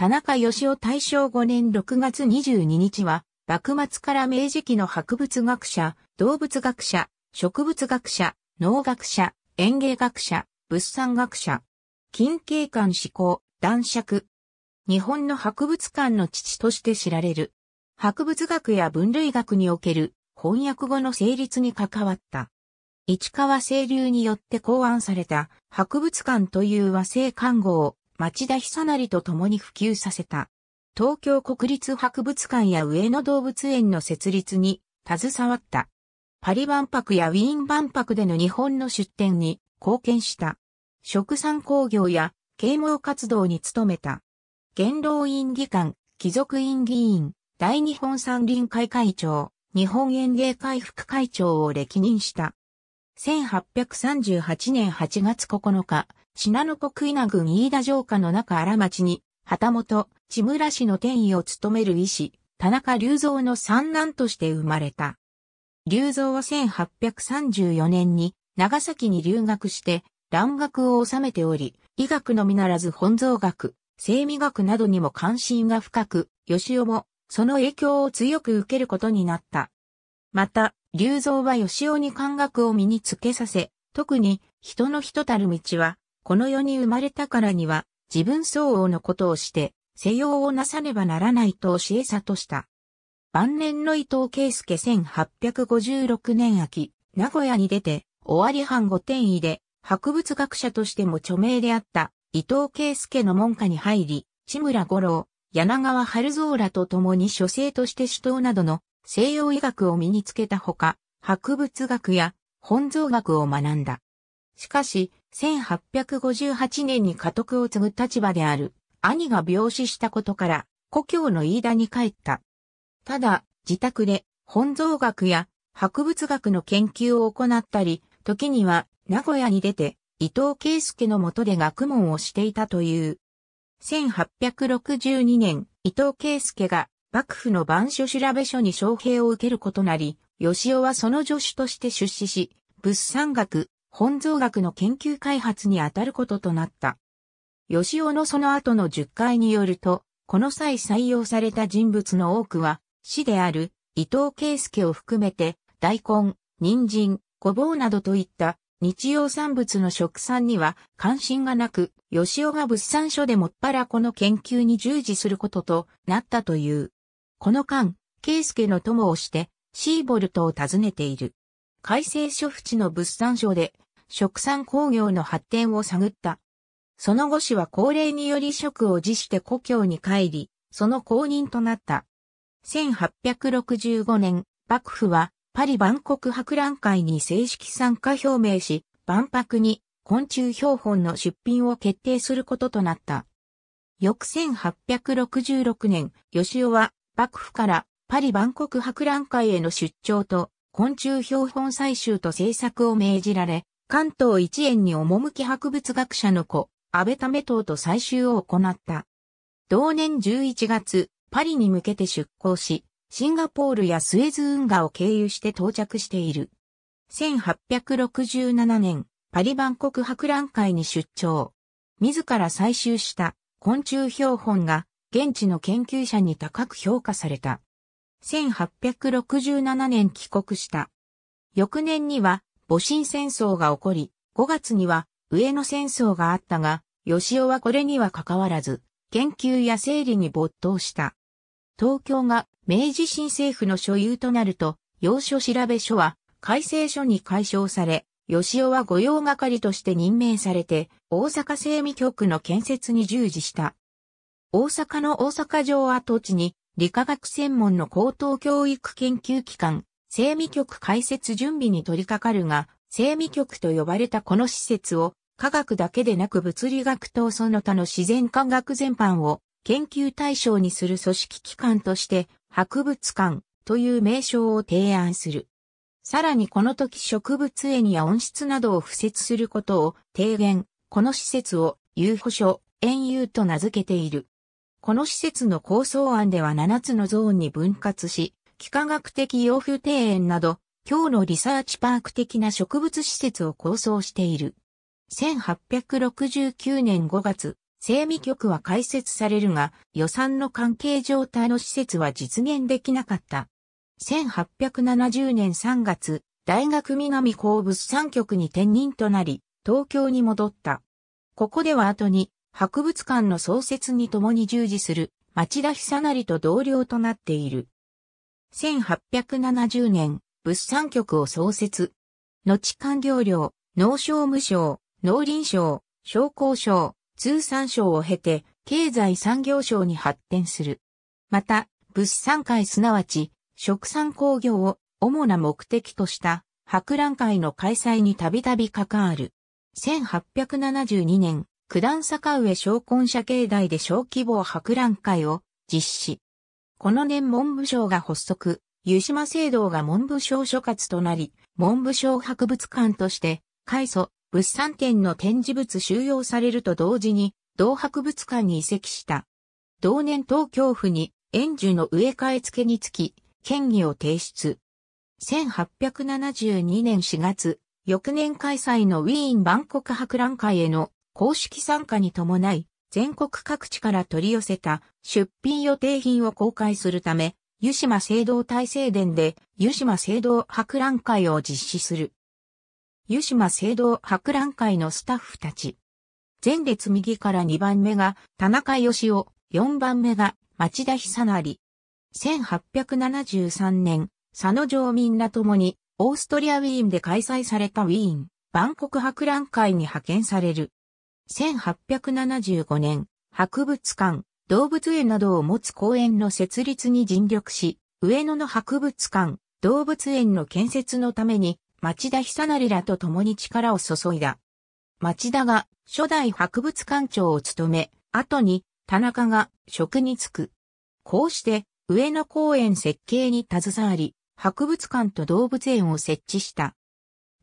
田中義雄大正5年6月22日は、幕末から明治期の博物学者、動物学者、植物学者、農学者、園芸学者、物産学者、近景観志向、男爵。日本の博物館の父として知られる。博物学や分類学における翻訳語の成立に関わった。市川清流によって考案された博物館という和製看護を町田久成と共に普及させた。東京国立博物館や上野動物園の設立に携わった。パリ万博やウィーン万博での日本の出展に貢献した。食産工業や啓蒙活動に努めた。元老院議官、貴族院議員、大日本山林会会長、日本園芸会副会長を歴任した。1838年8月9日、信濃国稲郡飯田城下の中荒町に、旗本、千村氏の天意を務める医師、田中隆三の三男として生まれた。隆三は1834年に長崎に留学して蘭学を収めており、医学のみならず本草学、生味学などにも関心が深く、吉尾もその影響を強く受けることになった。また、隆三は吉尾に漢学を身につけさせ、特に人の人たる道はこの世に生まれたからには、自分相応のことをして、西洋をなさねばならないと教え悟した。晩年の伊藤圭介1856年秋、名古屋に出て、尾張藩御殿医で、博物学者としても著名であった伊藤圭介の門下に入り、志村五郎、柳川春蔵らと共に書生として主刀などの西洋医学を身につけたほか、博物学や本像学を学んだ。しかし、1858年に家督を継ぐ立場である兄が病死したことから故郷の飯田に帰った。ただ、自宅で本草学や博物学の研究を行ったり、時には名古屋に出て伊藤圭介の下で学問をしていたという。1862年、伊藤圭介が幕府の番所調べ所に招聘を受けることなり、吉尾はその助手として出資し、物産学、本草学の研究開発に当たることとなった。吉尾のその後の10回によると、この際採用された人物の多くは、死である伊藤圭介を含めて、大根、人参、ごぼうなどといった日用産物の食産には関心がなく、吉尾が物産所でもっぱらこの研究に従事することとなったという。この間、圭介の友をして、シーボルトを訪ねている。改正処淵の物産所で食産工業の発展を探った。その後氏は高齢により職を辞して故郷に帰り、その後任となった。1865年、幕府はパリ万国博覧会に正式参加表明し、万博に昆虫標本の出品を決定することとなった。翌1866年、吉尾は幕府からパリ万国博覧会への出張と昆虫標本採集と制作を命じられ、関東一円に赴き博物学者の子、安倍為党と採集を行った。同年11月、パリに向けて出港し、シンガポールやスエズ運河を経由して到着している。1867年、パリ万国博覧会に出張。自ら採集した昆虫標本が現地の研究者に高く評価された。1867年帰国した。翌年には戊辰戦争が起こり、5月には上野戦争があったが、吉尾はこれには関わらず、研究や整理に没頭した。東京が明治新政府の所有となると、要所調べ書は改正書に解消され、吉尾は御用係として任命されて、大阪整備局の建設に従事した。大阪の大阪城跡地に理化学専門の高等教育研究機関、整備局開設準備に取り掛かるが、整備局と呼ばれたこの施設を、科学だけでなく物理学とその他の自然科学全般を研究対象にする組織機関として、博物館という名称を提案する。さらにこの時植物園や温室などを付設することを提言、この施設を遊歩所、園遊と名付けている。この施設の構想案では7つのゾーンに分割し、幾何学的洋風庭園など、今日のリサーチパーク的な植物施設を構想している。1869年5月、整備局は開設されるが、予算の関係状態の施設は実現できなかった。1870年3月、大学南鉱物産局に転任となり、東京に戻った。ここでは後に、博物館の創設に共に従事する、町田久成と同僚となっている。1870年、物産局を創設。後官業領、農商務省、農林省、商工省、通産省を経て、経済産業省に発展する。また、物産会すなわち、食産工業を主な目的とした博覧会の開催にたびたび関わる。1872年、九段坂上商魂社境内で小規模博覧会を実施。この年文部省が発足、湯島聖堂が文部省所轄となり、文部省博物館として、開祖、物産展の展示物収容されると同時に、同博物館に移籍した。同年東京府に、園樹の植え替え付けにつき、県議を提出。1872年4月、翌年開催のウィーン万国博覧会への公式参加に伴い、全国各地から取り寄せた出品予定品を公開するため、湯島聖堂大聖殿で湯島聖堂博覧会を実施する。湯島聖堂博覧会のスタッフたち。前列右から2番目が田中義雄、4番目が町田久成。1873年、佐野城民らともにオーストリアウィーンで開催されたウィーン、万国博覧会に派遣される。1875年、博物館、動物園などを持つ公園の設立に尽力し、上野の博物館、動物園の建設のために、町田久成らと共に力を注いだ。町田が初代博物館長を務め、後に田中が職に就く。こうして、上野公園設計に携わり、博物館と動物園を設置した。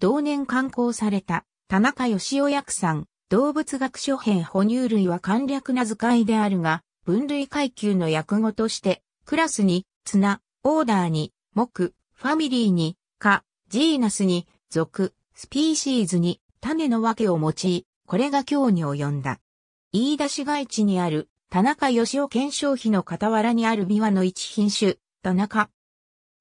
同年刊行された田中義雄役さん、動物学書編哺乳類は簡略な図解であるが、分類階級の訳語として、クラスに、綱、オーダーに、木、ファミリーに、科、ジーナスに、属、スピーシーズに、種の訳を用い、これが今日に及んだ。飯田市街地にある、田中義雄検証碑の傍らにある琵琶の一品種、田中。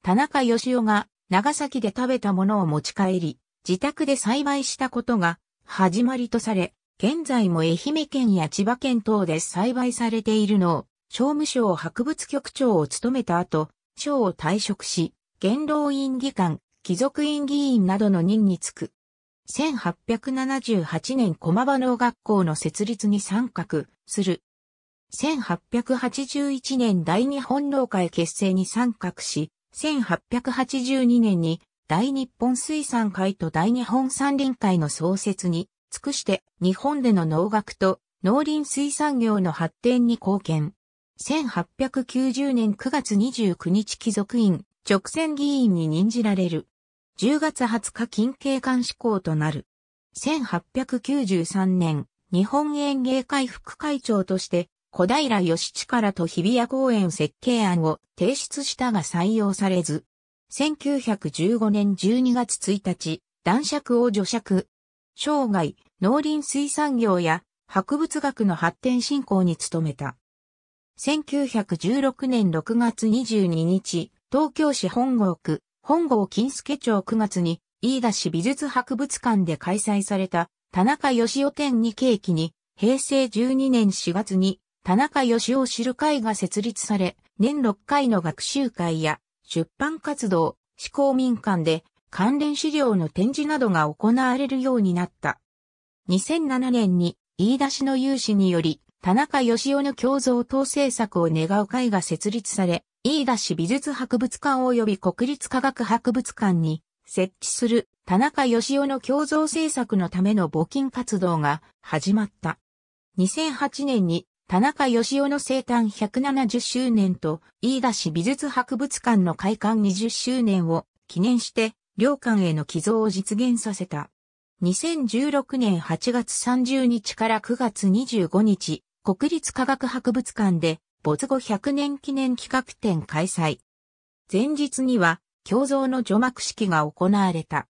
田中義雄が長崎で食べたものを持ち帰り、自宅で栽培したことが始まりとされ、現在も愛媛県や千葉県等で栽培されているのを、商務省博物局長を務めた後、省を退職し、元老院議官、貴族院議員などの任につく。1878年駒場農学校の設立に参画する。1881年大日本農会結成に参画し、1882年に大日本水産会と大日本山林会の創設に尽くして日本での農学と農林水産業の発展に貢献。1890年9月29日貴族院直選議員に任じられる。10月20日近景官視校となる。1893年、日本園芸会副会長として小平義力と日比谷公園設計案を提出したが採用されず、1915年12月1日、男爵を女爵。生涯、農林水産業や博物学の発展振興に努めた。1916年6月22日、東京市本郷区、本郷金助町9月に、飯田市美術博物館で開催された、田中義雄展に契機に、平成12年4月に、田中義雄知る会が設立され、年6回の学習会や、出版活動、思考民間で関連資料の展示などが行われるようになった。2007年に飯田市の有志により、田中義雄の共造等政策を願う会が設立され、飯田市美術博物館及び国立科学博物館に設置する田中義雄の共造政策のための募金活動が始まった。2008年に田中義雄の生誕170周年と、飯田市美術博物館の開館20周年を記念して、領館への寄贈を実現させた。2016年8月30日から9月25日、国立科学博物館で、没後100年記念企画展開催。前日には、胸像の除幕式が行われた。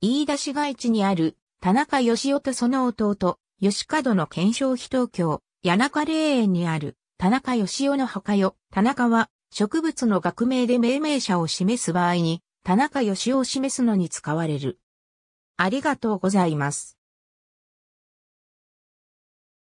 飯田市街地にある、田中義雄とその弟、吉門の検証非東京、谷中霊園にある田中義雄の墓よ。田中は植物の学名で命名者を示す場合に田中義雄を示すのに使われる。ありがとうございます。